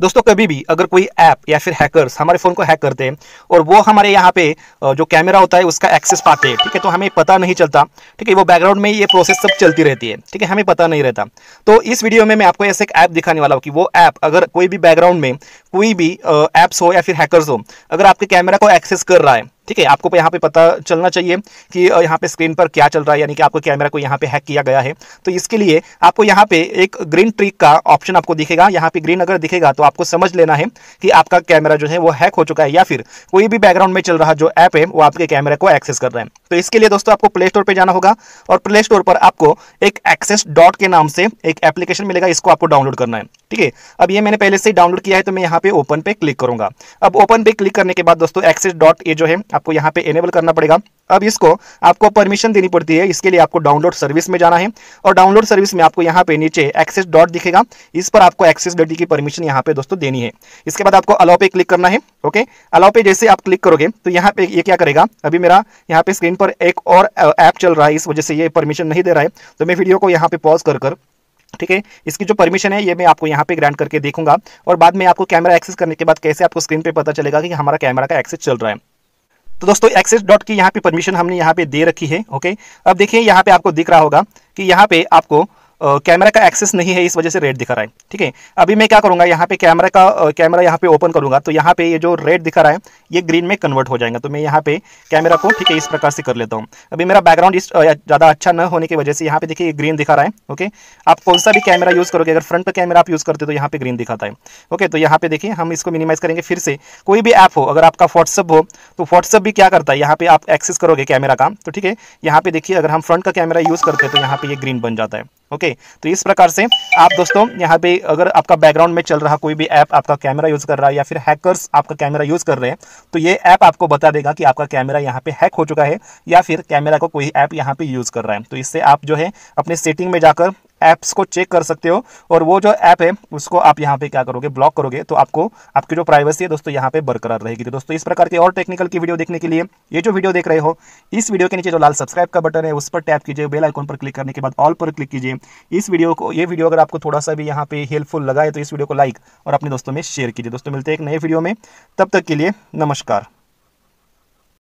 दोस्तों कभी भी अगर कोई ऐप या फिर हैकर्स हमारे फ़ोन को हैक करते हैं और वो हमारे यहाँ पे जो कैमरा होता है उसका एक्सेस पाते हैं ठीक है तो हमें पता नहीं चलता ठीक है वो बैकग्राउंड में ये प्रोसेस सब चलती रहती है ठीक है हमें पता नहीं रहता तो इस वीडियो में मैं आपको ऐसे एक ऐप दिखाने वाला हूँ कि वो ऐप अगर कोई भी बैकग्राउंड में कोई भी ऐप्स हो या फिर हैकर्स हो अगर आपके कैमरा को एक्सेस कर रहा है ठीक है आपको यहाँ पे पता चलना चाहिए कि यहाँ पे स्क्रीन पर क्या चल रहा है यानी कि आपको कैमरा को यहाँ पे हैक किया गया है तो इसके लिए आपको यहाँ पे एक ग्रीन ट्रिक का ऑप्शन आपको दिखेगा यहाँ पे ग्रीन अगर दिखेगा तो आपको समझ लेना है कि आपका कैमरा जो है वो हैक हो चुका है या फिर कोई भी बैकग्राउंड में चल रहा जो ऐप है वो आपके कैमरे को एक्सेस कर रहे हैं तो इसके लिए दोस्तों आपको प्ले स्टोर पर जाना होगा और प्ले स्टोर पर आपको एक एक्सेस डॉट के नाम से एक एप्लीकेशन मिलेगा इसको आपको डाउनलोड करना है ठीक है अब ये मैंने पहले से ही डाउनलोड किया है तो मैं यहाँ पे ओपन पे क्लिक करूंगा अब ओपन पे क्लिक करने के बाद दोस्तों एक्सेस डॉट ए जो है आपको यहाँ पे एनेबल करना पड़ेगा अब इसको आपको परमिशन देनी पड़ती है इसके लिए आपको डाउनलोड सर्विस में जाना है और डाउनलोड सर्विस में आपको यहाँ पे नीचे एक्सेस डॉट दिखेगा इस पर आपको एक्सेस डॉट की परमिशन यहाँ पे दोस्तों देनी है इसके बाद आपको अलाउ पे क्लिक करना है ओके अलाउ पे जैसे आप क्लिक करोगे तो यहाँ पे ये क्या करेगा अभी मेरा यहाँ पे स्क्रीन पर एक और ऐप चल रहा है इस वजह से ये परमिशन नहीं दे रहा है तो मैं वीडियो को यहाँ पे पॉज कर कर ठीक है इसकी जो परमिशन है ये मैं आपको यहाँ पे ग्रांट करके देखूंगा और बाद में आपको कैमरा एक्सेस करने के बाद कैसे आपको स्क्रीन पे पता चलेगा कि हमारा कैमरा का एक्सेस चल रहा है तो दोस्तों एक्सेस डॉट की यहाँ पे परमिशन हमने यहाँ पे दे रखी है ओके अब देखिए यहाँ पे आपको दिख रहा होगा कि यहाँ पे आपको कैमरा का एक्सेस नहीं है इस वजह से रेड दिखा रहा है ठीक है अभी मैं क्या करूँगा यहाँ पे कैमरा का कैमरा यहाँ पे ओपन करूँगा तो यहाँ पे ये जो रेड दिखा रहा है ये ग्रीन में कन्वर्ट हो जाएगा तो मैं यहाँ पे कैमरा को ठीक है इस प्रकार से कर लेता हूँ अभी मेरा बैकग्राउंड इस ज़्यादा अच्छा न होने की वजह से यहाँ पे देखिए ग्रीन दिखा रहा है ओके आप कौन सा भी कैमरा यूज़ करोगे अगर फ्रंट का कैमरा आप यूज़ करते तो यहाँ पे ग्रीन दिखाता है ओके तो यहाँ पे देखिए हम इसको मिनिमाइज़ करेंगे फिर से कोई भी ऐप हो अगर आपका व्हाट्सअप हो तो व्हाट्सअप भी क्या करता है यहाँ पे आप एक्सेस करोगे कैमरा का तो ठीक है यहाँ पे देखिए अगर हम फ्रंट का कैमरा यूज़ करते हैं तो यहाँ पे ये ग्रीन बन जाता है ओके ओके तो इस प्रकार से आप दोस्तों यहाँ पे अगर आपका बैकग्राउंड में चल रहा कोई भी ऐप आपका कैमरा यूज़ कर रहा है या फिर हैकर्स आपका कैमरा यूज़ कर रहे हैं तो ये ऐप आपको बता देगा कि आपका कैमरा यहाँ पे हैक हो चुका है या फिर कैमरा को कोई ऐप यहाँ पे यूज़ कर रहा है तो इससे आप जो है अपने सेटिंग में जाकर ऐप्स को चेक कर सकते हो और वो जो ऐप है उसको आप यहाँ पे क्या करोगे ब्लॉक करोगे तो आपको आपकी जो प्राइवेसी है दोस्तों यहाँ पे बरकरार रहेगी तो दोस्तों इस प्रकार की और टेक्निकल की वीडियो देखने के लिए ये जो वीडियो देख रहे हो इस वीडियो के नीचे जो लाल सब्सक्राइब का बटन है उस पर टैप कीजिए बेल आइकॉन पर क्लिक करने के बाद ऑल पर क्लिक कीजिए इस वीडियो को ये वीडियो अगर आपको थोड़ा सा भी यहाँ पे हेल्पफुल लगा है तो इस वीडियो को लाइक और अपने दोस्तों में शेयर कीजिए दोस्तों मिलते हैं एक नए वीडियो में तब तक के लिए नमस्कार